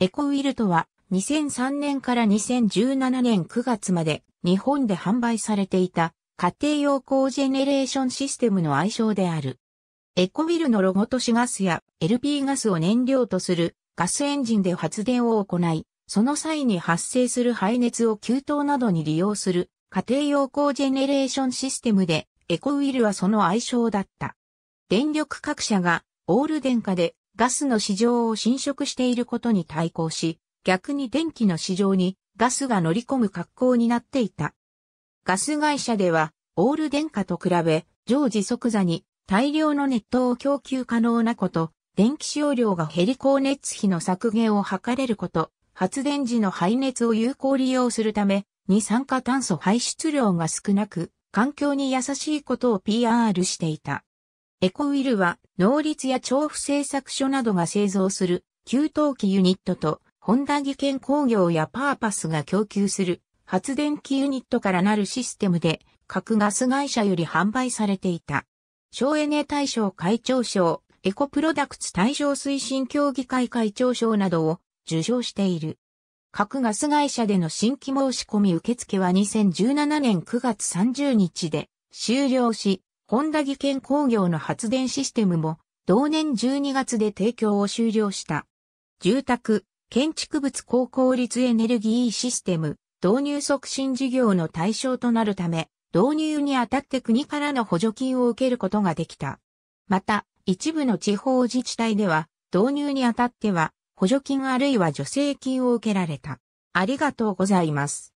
エコウィルトは2003年から2017年9月まで日本で販売されていた家庭用コージェネレーションシステムの愛称である。エコウィルのロゴとシガスや LP ガスを燃料とするガスエンジンで発電を行い、その際に発生する排熱を給湯などに利用する家庭用コージェネレーションシステムでエコウィルはその愛称だった。電力各社がオール電化でガスの市場を侵食していることに対抗し、逆に電気の市場にガスが乗り込む格好になっていた。ガス会社では、オール電化と比べ、常時即座に大量の熱湯を供給可能なこと、電気使用量が減り高熱費の削減を図れること、発電時の排熱を有効利用するため、二酸化炭素排出量が少なく、環境に優しいことを PR していた。エコウィルは、能率や調布製作所などが製造する、給湯器ユニットと、ホンダ技研工業やパーパスが供給する、発電機ユニットからなるシステムで、各ガス会社より販売されていた。省エネ大賞会長賞、エコプロダクツ大賞推進協議会会長賞などを受賞している。各ガス会社での新規申し込み受付は2017年9月30日で終了し、本田技研工業の発電システムも同年12月で提供を終了した。住宅、建築物高効率エネルギーシステム導入促進事業の対象となるため、導入にあたって国からの補助金を受けることができた。また、一部の地方自治体では、導入にあたっては、補助金あるいは助成金を受けられた。ありがとうございます。